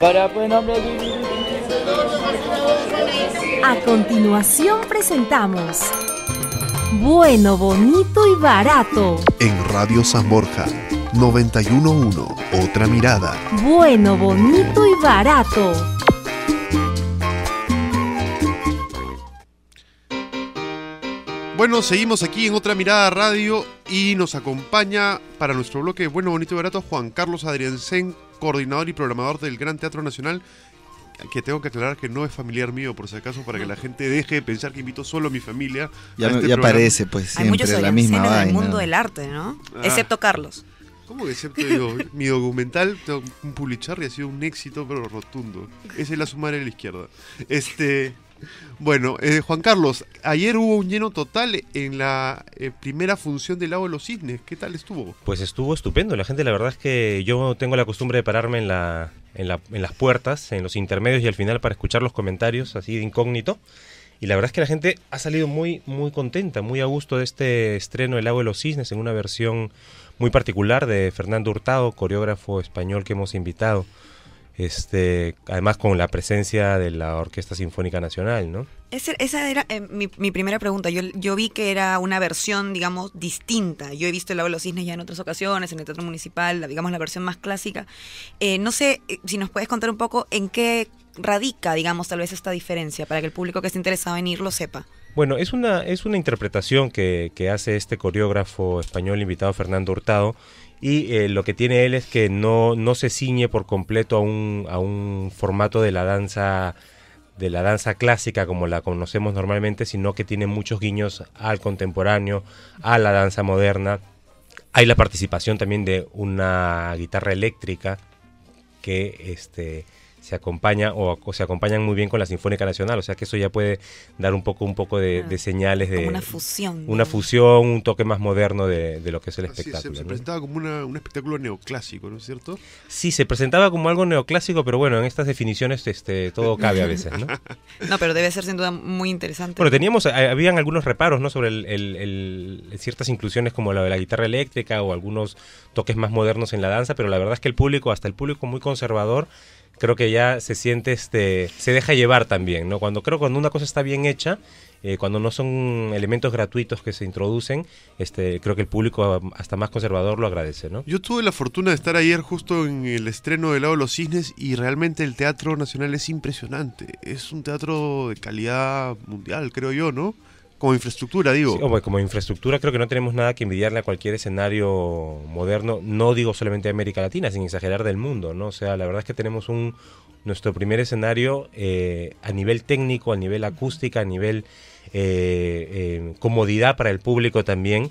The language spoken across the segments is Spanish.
Para A continuación presentamos Bueno, Bonito y Barato. En Radio San Borja, 911, otra mirada. Bueno, Bonito y Barato. Bueno, seguimos aquí en otra mirada radio y nos acompaña para nuestro bloque Bueno, Bonito y Barato Juan Carlos Sen coordinador y programador del Gran Teatro Nacional, que tengo que aclarar que no es familiar mío, por si acaso, para que la gente deje de pensar que invito solo a mi familia. Ya, a este parece, pues, siempre la misma vaina. el mundo del arte, ¿no? Ah. Excepto Carlos. ¿Cómo que excepto yo? mi documental, un pulicharri, ha sido un éxito, pero rotundo. Esa es la sumaria de la izquierda. Este... Bueno, eh, Juan Carlos, ayer hubo un lleno total en la eh, primera función del Lago de los Cisnes. ¿Qué tal estuvo? Pues estuvo estupendo. La gente, la verdad es que yo tengo la costumbre de pararme en, las puertas, en los intermedios y al final para escuchar los comentarios así de incógnito. Y la verdad es que la gente ha salido muy, muy contenta, muy a gusto de este estreno del Lago de los Cisnes en una versión muy particular de Fernando Hurtado, coreógrafo español que hemos invitado este, además con la presencia de la Orquesta Sinfónica Nacional, ¿no? esa era eh, mi, primera pregunta. Yo, vi que era una versión, digamos, distinta. Yo he visto El Lago de los Cisnes ya en otras ocasiones, en el Teatro Municipal, digamos, la versión más clásica. Eh, no sé eh, si nos puedes contar un poco en qué radica, digamos, tal vez esta diferencia, para que el público que esté interesado en ir lo sepa. Bueno, es una, es una interpretación que hace este coreógrafo español invitado Fernando Hurtado y eh, lo que tiene él es que no, no se ciñe por completo a un, a un formato de la danza de la danza clásica como la conocemos normalmente, sino que tiene muchos guiños al contemporáneo, a la danza moderna. Hay la participación también de una guitarra eléctrica que este, se acompaña o, se acompañan muy bien con la Sinfónica Nacional, o sea que eso ya puede dar un poco un poco de, señales de una fusión, una fusión, un toque más moderno de, lo que es el espectáculo. se, presentaba como un espectáculo neoclásico, ¿no es cierto? Sí, se presentaba como algo neoclásico, pero bueno, en estas definiciones este todo cabe a veces, ¿no? no, pero debe ser sin duda muy interesante. Bueno, teníamos eh, habían algunos reparos, ¿no? Sobre ciertas inclusiones como la de la guitarra eléctrica o algunos toques más modernos en la danza, pero la verdad es que el público, hasta el público muy conservador creo que ya se siente, este, se deja llevar también, ¿no? Cuando creo cuando una cosa está bien hecha, eh, cuando no son elementos gratuitos que se introducen, este, creo que el público hasta más conservador lo agradece, ¿no? Yo tuve la fortuna de estar ayer justo en el estreno de Lado de los Cisnes y realmente el Teatro Nacional es impresionante. Es un teatro de calidad mundial, creo yo, ¿no? Como infraestructura, digo. como infraestructura creo que no tenemos nada que envidiarle a cualquier escenario moderno, no digo solamente de América Latina, sin exagerar del mundo, ¿no? O sea, la verdad es que tenemos un nuestro primer escenario eh, a nivel técnico, a nivel acústica, a nivel eh, eh, comodidad para el público también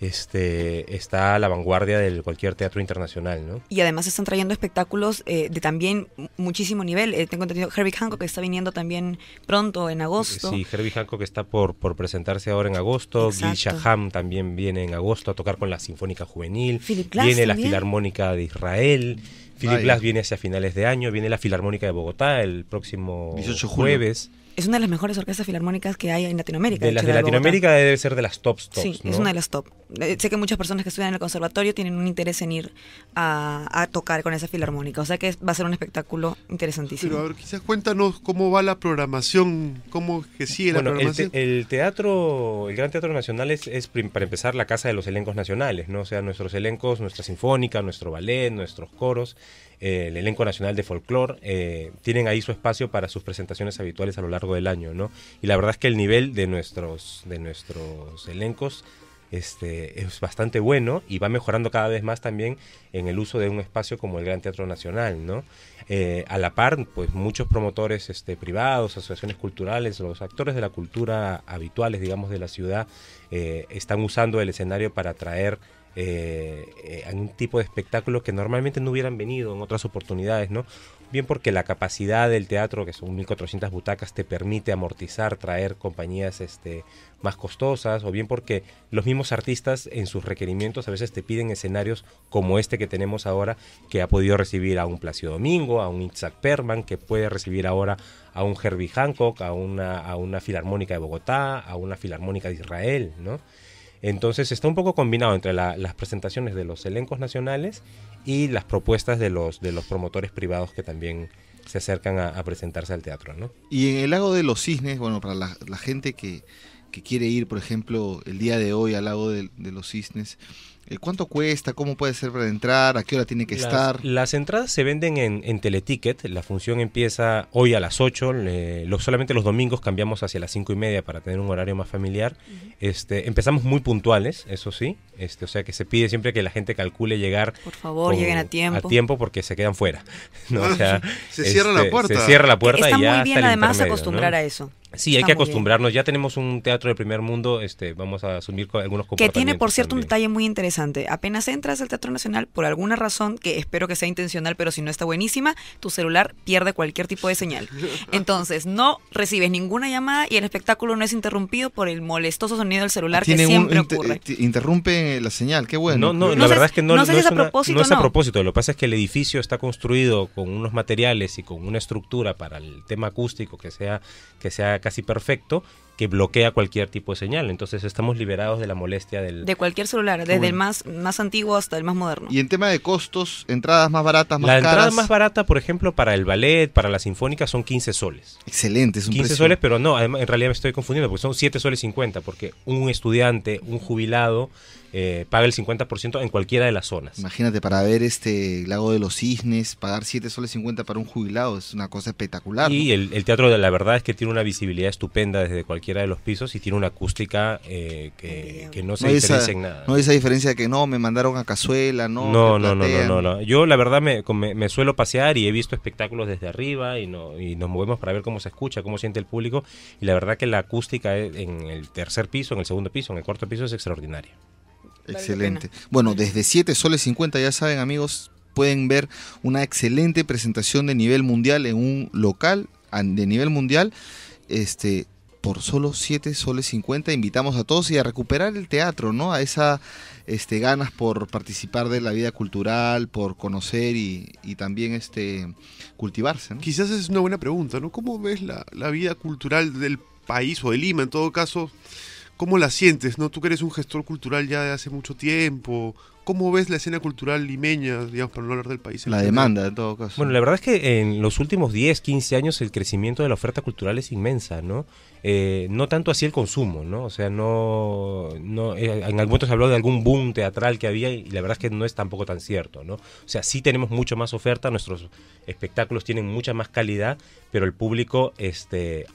este, está a la vanguardia de cualquier teatro internacional, ¿no? Y además están trayendo espectáculos eh, de también muchísimo nivel. Eh, tengo entendido Herbie Hancock está viniendo también pronto, en agosto. Sí, Herbie Hancock está por, presentarse ahora en agosto. Gisha Shaham también viene en agosto a tocar con la Sinfónica Juvenil. Glass viene la Filarmónica de Israel. Philip Glass viene hacia finales de año. Viene la Filarmónica de Bogotá el próximo jueves es una de las mejores orquestas filarmónicas que hay en Latinoamérica. De, las de, Latinoamérica debe ser de las tops, tops Sí, es una de las top. Eh, sé que muchas personas que estudian en el conservatorio tienen un interés en ir a, tocar con esa filarmónica, o sea que va a ser un espectáculo interesantísimo. Pero a ver, quizás cuéntanos cómo va la programación, cómo que sigue la programación. El, el, teatro, el Gran Teatro Nacional es, es, para empezar la casa de los elencos nacionales, ¿no? O sea, nuestros elencos, nuestra sinfónica, nuestro ballet, nuestros coros el elenco nacional de folclore, eh, tienen ahí su espacio para sus presentaciones habituales a lo largo del año, ¿no? Y la verdad es que el nivel de nuestros, de nuestros elencos este, es bastante bueno y va mejorando cada vez más también en el uso de un espacio como el Gran Teatro Nacional, ¿no? Eh, a la par, pues muchos promotores este, privados, asociaciones culturales, los actores de la cultura habituales, digamos, de la ciudad, eh, están usando el escenario para atraer... Eh, eh, un tipo de espectáculo que normalmente no hubieran venido en otras oportunidades, ¿no? Bien porque la capacidad del teatro, que son 1.400 butacas, te permite amortizar, traer compañías este, más costosas, o bien porque los mismos artistas en sus requerimientos a veces te piden escenarios como este que tenemos ahora, que ha podido recibir a un placio Domingo, a un Isaac Perman, que puede recibir ahora a un Herbie Hancock, a una, a una Filarmónica de Bogotá, a una Filarmónica de Israel, ¿no? Entonces está un poco combinado entre las presentaciones de los elencos nacionales y las propuestas de los, de los promotores privados que también se acercan a, presentarse al teatro. ¿no? Y en el lago de los cisnes, bueno, para la gente que, que quiere ir, por ejemplo, el día de hoy al lago de, los cisnes, eh, ¿Cuánto cuesta? ¿Cómo puede ser para entrar? ¿A qué hora tiene que estar? Las entradas se venden en, en, Teleticket. La función empieza hoy a las 8. solamente los domingos cambiamos hacia las 5 y media para tener un horario más familiar. este, empezamos muy puntuales, eso sí. Este, o sea que se pide siempre que la gente calcule llegar. Por favor, lleguen a tiempo. A tiempo porque se quedan fuera. se cierra la este, puerta. Se cierra la puerta Está y muy bien además acostumbrar a eso. Sí, hay que acostumbrarnos. Ya tenemos un teatro de primer mundo, este, vamos a asumir algunos comportamientos. Que tiene, por cierto, un detalle muy interesante. Apenas entras al Teatro Nacional, por alguna razón, que espero que sea intencional, pero si no está buenísima, tu celular pierde cualquier tipo de señal. Entonces, no recibes ninguna llamada y el espectáculo no es interrumpido por el molestoso sonido del celular que siempre ocurre. Eh, interrumpe la señal, qué bueno. No, no, la verdad es que no, no, es, a propósito. No es a propósito, lo que pasa es que el edificio está construido con unos materiales y con una estructura para el tema acústico que sea, que sea casi perfecto que bloquea cualquier tipo de señal. Entonces estamos liberados de la molestia del... De cualquier celular, desde el más, más antiguo hasta el más moderno. Y en tema de costos, entradas más baratas, más caras. La entrada más barata, por ejemplo, para el ballet, para la sinfónica, son 15 soles. Excelente, es un 15 soles, pero no, en realidad me estoy confundiendo, porque son 7 soles 50, porque un estudiante, un jubilado, eh, paga el 50% en cualquiera de las zonas. Imagínate, para ver este lago de los cisnes, pagar 7 soles 50 para un jubilado es una cosa espectacular. Y el, el Teatro la Verdad es que tiene una visibilidad estupenda desde cualquier de los pisos y tiene una acústica eh, que, no se no en nada. No hay esa diferencia de que no, me mandaron a Cazuela, no. No, no, no, no, no, Yo la verdad me, suelo pasear y he visto espectáculos desde arriba y, y nos movemos para ver cómo se escucha, cómo siente el público y la verdad que la acústica e, en el tercer piso, en el segundo piso, en el cuarto piso es extraordinaria. Excelente. Bueno, desde 7 soles 50 ya saben amigos, pueden ver una excelente presentación de nivel mundial en un local de nivel mundial. Este, por solo 7 soles 50. Invitamos a todos y a recuperar el teatro, ¿no? A esa este, ganas por participar de la vida cultural, por conocer y, también este, cultivarse. Quizás es una buena pregunta, ¿no? ¿Cómo ves la, la, vida cultural del país o de Lima en todo caso? ¿Cómo la sientes? ¿No? Tú que eres un gestor cultural ya de hace mucho tiempo, ¿Cómo ves la escena cultural limeña, digamos, por no hablar del país? La demanda, en todo caso. Bueno, la verdad es que en los últimos 10, 15 años el crecimiento de la oferta cultural es inmensa, ¿no? Eh, no tanto así el consumo, ¿no? O sea, no... no eh, en algún momento se habló de algún boom teatral que había y la verdad es que no es tampoco tan cierto, ¿no? O sea, sí tenemos mucho más oferta, nuestros espectáculos tienen mucha más calidad, pero el público, este,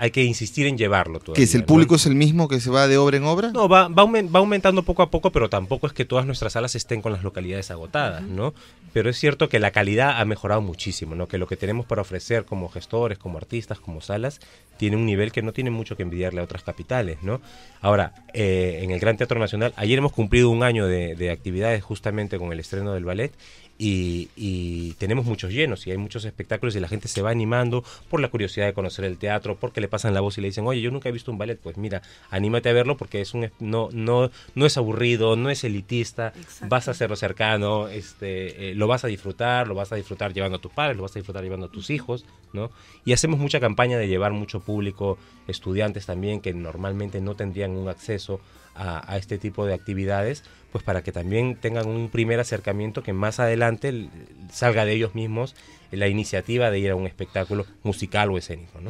hay, que, insistir en llevarlo todavía. ¿Que es el público es el mismo que se va de obra en obra? No, va aumentando poco a poco, pero tampoco es que todas nuestras salas estén con las localidades agotadas, ¿no? Pero es cierto que la calidad ha mejorado muchísimo, ¿no? Que lo que tenemos para ofrecer como gestores, como artistas, como salas, tiene un nivel que no tiene mucho que envidiarle a otras capitales, ¿no? Ahora, eh, en el Gran Teatro Nacional, ayer hemos cumplido un año de, de actividades justamente con el estreno del ballet y, tenemos muchos llenos y hay muchos espectáculos y la gente se va animando por la curiosidad de conocer el teatro, porque le pasan la voz y le dicen, oye, yo nunca he visto un ballet, pues mira, anímate a verlo porque es un, no, no, no es aburrido, no es elitista, vas a hacerlo cercano, este, eh, lo vas a disfrutar, lo vas a disfrutar llevando a tus padres, lo vas a disfrutar llevando a tus hijos, ¿no? Y hacemos mucha campaña de llevar mucho público, estudiantes también que normalmente no tendrían un acceso a, este tipo de actividades, pues para que también tengan un primer acercamiento que más adelante salga de ellos mismos la iniciativa de ir a un espectáculo musical o escénico.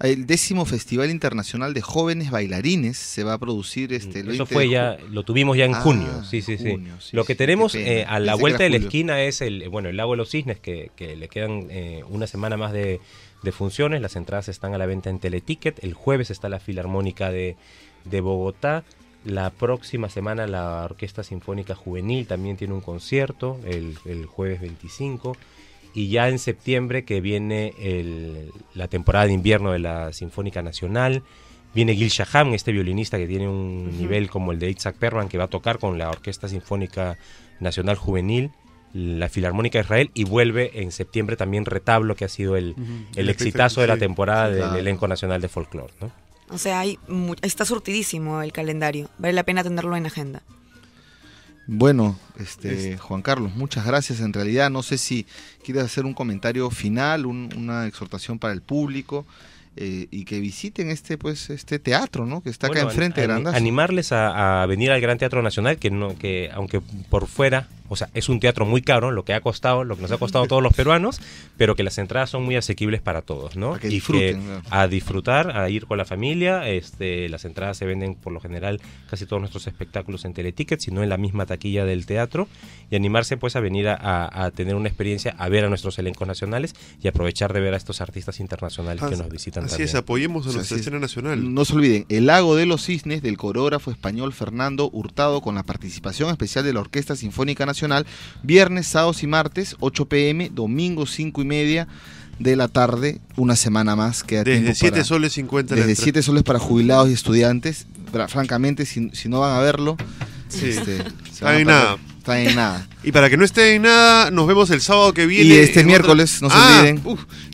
El décimo Festival Internacional de Jóvenes Bailarines se va a producir este. Mm, eso fue ya, lo tuvimos ya en ah, junio. Sí, sí, sí. lo que tenemos eh, a la vuelta de la esquina es el, bueno, el lago de los cisnes que, le quedan eh, una semana más de, funciones. Las entradas están a la venta en Teleticket. El jueves está la Filarmónica de Bogotá. La próxima semana la Orquesta Sinfónica Juvenil también tiene un concierto el, jueves 25 y ya en septiembre que viene la temporada de invierno de la Sinfónica Nacional. Viene Gil Shaham, este violinista que tiene un nivel como el de Isaac Perman, que va a tocar con la Orquesta Sinfónica Nacional Juvenil, la Filarmónica de Israel, y vuelve en septiembre también Retablo, que ha sido el, exitazo de la temporada del elenco nacional de folclore. ¿no? O sea, hay, está surtidísimo el calendario. Vale la pena tenerlo en agenda. Bueno, este, Juan Carlos, muchas gracias. En realidad, no sé si quieres hacer un comentario final, una exhortación para el público. Eh, y que visiten este pues este teatro ¿no? que está acá enfrente de animarles a, venir al Gran Teatro Nacional que no que aunque por fuera o sea, es un teatro muy caro, lo que ha costado, lo que nos ha costado a todos los peruanos, pero que las entradas son muy asequibles para todos, ¿no? A que a disfrutar, a ir con la familia. Este, las entradas se venden por lo general casi todos nuestros espectáculos en Teleticket, sino en la misma taquilla del teatro. Y animarse pues a venir a, tener una experiencia, a ver a nuestros elencos nacionales y aprovechar de ver a estos artistas internacionales que nos visitan. Así es, apoyemos a la escena nacional. No se olviden, El Lago de los Cisnes del coreógrafo español Fernando Hurtado con la participación especial de la Orquesta Sinfónica Nacional viernes, sábados y martes, 8 pm, domingo 5 y media de la tarde, una semana más. que desde 7 soles 50. Desde 7 soles para jubilados y estudiantes. francamente, si, no van a verlo, este, está en nada. nada. Y para que no esté en nada, nos vemos el sábado que viene. Y este miércoles, no se ah, olviden.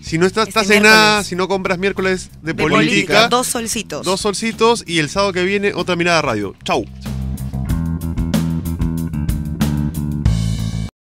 si no estás, este en nada, si no compras miércoles de, política, política, Dos solcitos. Dos solcitos y el sábado que viene otra mirada radio. Chau.